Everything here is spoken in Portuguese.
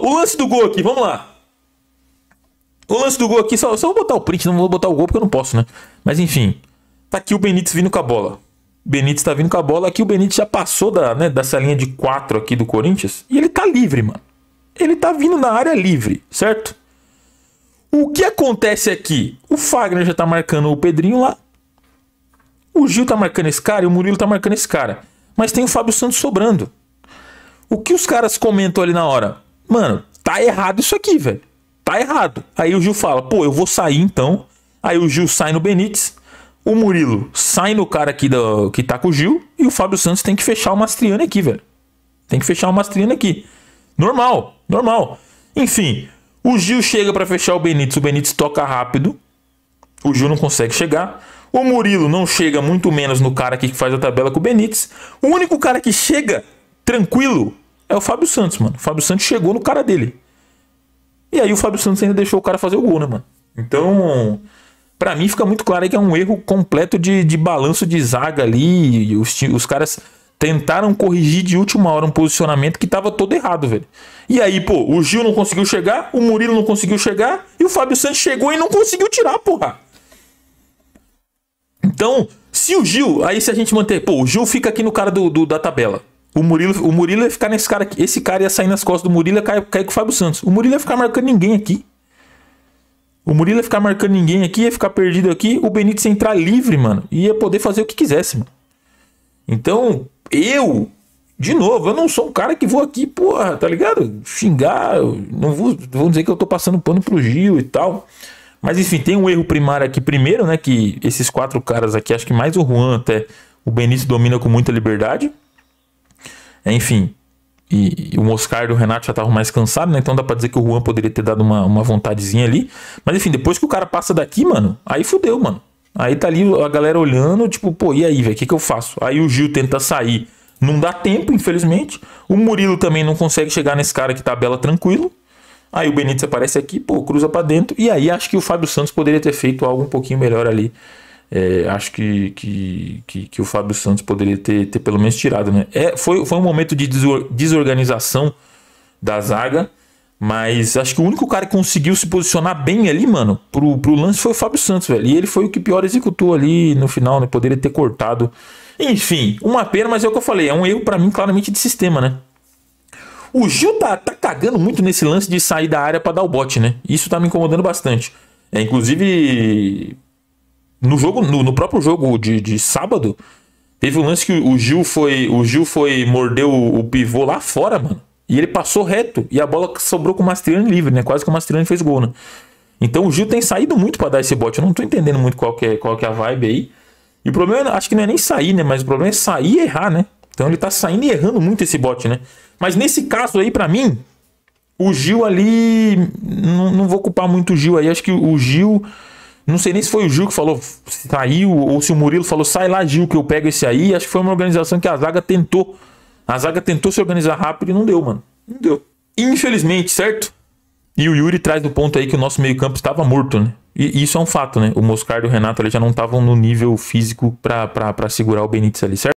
o lance do gol aqui, vamos lá. O lance do gol aqui, só, só vou botar o print, não vou botar o gol porque eu não posso, né? Mas enfim, tá aqui o Benítez vindo com a bola. Benítez tá vindo com a bola, aqui o Benítez já passou da, né, dessa linha de 4 aqui do Corinthians e ele tá livre, mano. Ele tá vindo na área livre, certo? O que acontece aqui? O Fagner já tá marcando o Pedrinho lá. O Gil tá marcando esse cara e o Murilo tá marcando esse cara. Mas tem o Fábio Santos sobrando. O que os caras comentam ali na hora? mano, tá errado isso aqui, velho. Tá errado. Aí o Gil fala, pô, eu vou sair então. Aí o Gil sai no Benítez. O Murilo sai no cara aqui do, que tá com o Gil. E o Fábio Santos tem que fechar o Mastriano aqui, velho. Tem que fechar o Mastriano aqui. Normal, normal. Enfim, o Gil chega para fechar o Benítez. O Benítez toca rápido. O Gil não consegue chegar. O Murilo não chega, muito menos no cara aqui que faz a tabela com o Benítez. O único cara que chega tranquilo é o Fábio Santos, mano. O Fábio Santos chegou no cara dele. E aí o Fábio Santos ainda deixou o cara fazer o gol, né, mano? Então, para mim fica muito claro aí que é um erro completo de, de balanço de zaga ali. Os, os caras tentaram corrigir de última hora um posicionamento que tava todo errado, velho. E aí, pô, o Gil não conseguiu chegar, o Murilo não conseguiu chegar e o Fábio Santos chegou e não conseguiu tirar, porra. Então, se o Gil, aí se a gente manter, pô, o Gil fica aqui no cara do, do da tabela. O Murilo, o Murilo ia ficar nesse cara aqui. Esse cara ia sair nas costas do Murilo e cair, cair com o Fábio Santos. O Murilo ia ficar marcando ninguém aqui. O Murilo ia ficar marcando ninguém aqui, ia ficar perdido aqui. O Benítez ia entrar livre, mano. E ia poder fazer o que quisesse, mano. Então, eu, de novo, eu não sou um cara que vou aqui, porra, tá ligado? Xingar, não vou, vou dizer que eu tô passando pano pro Gil e tal. Mas enfim, tem um erro primário aqui primeiro, né? Que esses quatro caras aqui, acho que mais o Juan até, o Benítez domina com muita liberdade. Enfim, e, e o Moscardo e o Renato já estavam mais cansados, né? Então dá pra dizer que o Juan poderia ter dado uma, uma vontadezinha ali. Mas enfim, depois que o cara passa daqui, mano, aí fudeu, mano. Aí tá ali a galera olhando, tipo, pô, e aí, velho, o que, que eu faço? Aí o Gil tenta sair. Não dá tempo, infelizmente. O Murilo também não consegue chegar nesse cara que tá bela tranquilo. Aí o Benítez aparece aqui, pô, cruza para dentro. E aí acho que o Fábio Santos poderia ter feito algo um pouquinho melhor ali é, acho que, que, que, que, o Fábio Santos poderia ter, ter pelo menos tirado. Né? É, foi, foi um momento de desorganização da zaga, mas acho que o único cara que conseguiu se posicionar bem ali, mano, pro, pro lance foi o Fábio Santos, velho. E ele foi o que pior executou ali no final, né? Poderia ter cortado. Enfim, uma pena, mas é o que eu falei, é um erro para mim claramente de sistema, né? O Gil tá, tá cagando muito nesse lance de sair da área para dar o bote, né? Isso tá me incomodando bastante. É, inclusive, no jogo, no, no próprio jogo de, de sábado, teve um lance que o Gil foi. O Gil foi mordeu o, o pivô lá fora, mano. E ele passou reto. E a bola sobrou com o Mastriani livre, né? Quase que o Mastriani fez gol, né? Então o Gil tem saído muito para dar esse bote. Eu não tô entendendo muito qual que é, qual que é a vibe aí. E o problema, acho que não é nem sair, né? Mas o problema é sair e errar, né? Então ele tá saindo e errando muito esse bote, né? Mas nesse caso aí, para mim, o Gil ali. Não, não vou culpar muito o Gil aí. Acho que o Gil não sei nem se foi o Gil que falou, saiu, ou se o Murilo falou, sai lá, Gil, que eu pego esse aí. Acho que foi uma organização que a zaga tentou. A zaga tentou se organizar rápido e não deu, mano. Não deu. Infelizmente, certo? E o Yuri traz do ponto aí que o nosso meio-campo estava morto, né? E isso é um fato, né? O Moscardo e o Renato ali já não estavam no nível físico para segurar o Benítez ali, certo?